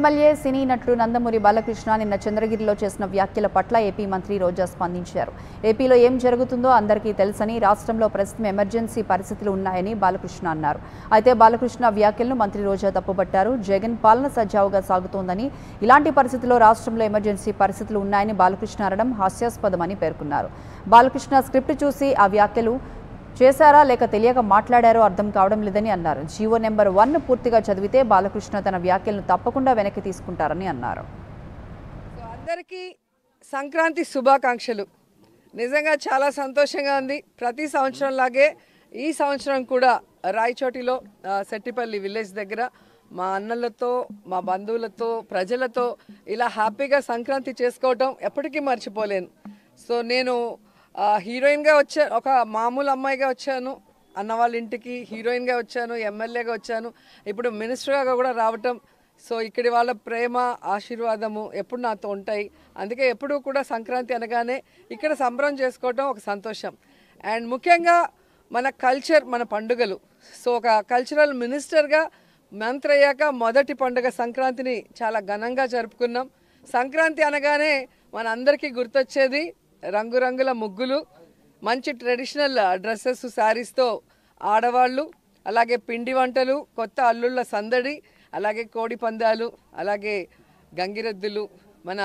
MLA సినీ నటుడు నందమూరి బాలకృష్ణ నిన్న చంద్రగిరిలో చేసిన వ్యాఖ్యల పట్ల ఏపీ మంత్రి రోజా స్పందించారు ఏపీలో ఏం జరుగుతుందో అందరికీ తెలుసని రాష్ట్రంలో ప్రస్తుతం ఎమర్జెన్సీ పరిస్థితులు ఉన్నాయని బాలకృష్ణ అన్నారు అయితే బాలకృష్ణ వ్యాఖ్యలను మంత్రి రోజా తప్పుపట్టారు జగన్ పాలన సజావుగా సాగుతోందని ఇలాంటి పరిస్థితుల్లో రాష్ట్రంలో ఎమర్జెన్సీ పరిస్థితులు ఉన్నాయని బాలకృష్ణ అనడం హాస్యాస్పదమని పేర్కొన్నారు బాలకృష్ణ స్క్రిప్ట్ చూసి ఆ వ్యాఖ్యలు చేశారా లేక తెలియక మాట్లాడారో అర్థం కావడం లేదని అన్నారు జీవో నెంబర్ వన్ పూర్తిగా చదివితే బాలకృష్ణ తన వ్యాఖ్యలను తప్పకుండా వెనక్కి తీసుకుంటారని అన్నారు అందరికీ సంక్రాంతి శుభాకాంక్షలు నిజంగా చాలా సంతోషంగా ఉంది ప్రతి సంవత్సరం లాగే ఈ సంవత్సరం కూడా రాయచోటిలో సెట్టిపల్లి విలేజ్ దగ్గర మా అన్నలతో మా బంధువులతో ప్రజలతో ఇలా హ్యాపీగా సంక్రాంతి చేసుకోవటం ఎప్పటికీ మర్చిపోలేను సో నేను హీరోయిన్గా వచ్చా ఒక మామూలు అమ్మాయిగా వచ్చాను అన్న వాళ్ళ ఇంటికి హీరోయిన్గా వచ్చాను ఎమ్మెల్యేగా వచ్చాను ఇప్పుడు మినిస్టర్గా కూడా రావటం సో ఇక్కడి వాళ్ళ ప్రేమ ఆశీర్వాదము ఎప్పుడు నాతో ఉంటాయి అందుకే ఎప్పుడు కూడా సంక్రాంతి అనగానే ఇక్కడ సంబరం చేసుకోవటం ఒక సంతోషం అండ్ ముఖ్యంగా మన కల్చర్ మన పండుగలు సో ఒక కల్చరల్ మినిస్టర్గా మంత్రి అయ్యాక మొదటి పండుగ సంక్రాంతిని చాలా ఘనంగా జరుపుకున్నాం సంక్రాంతి అనగానే మన అందరికీ గుర్తొచ్చేది రంగురంగుల ముగ్గులు మంచి ట్రెడిషనల్ డ్రెస్సెస్ శారీస్తో ఆడవాళ్ళు అలాగే పిండి వంటలు కొత్త అల్లుళ్ళ సందడి అలాగే కోడి పందాలు అలాగే గంగిరెద్దులు మన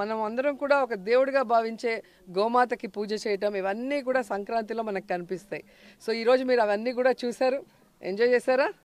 మనం అందరం కూడా ఒక దేవుడిగా భావించే గోమాతకి పూజ చేయటం ఇవన్నీ కూడా సంక్రాంతిలో మనకు కనిపిస్తాయి సో ఈరోజు మీరు అవన్నీ కూడా చూశారు ఎంజాయ్ చేశారా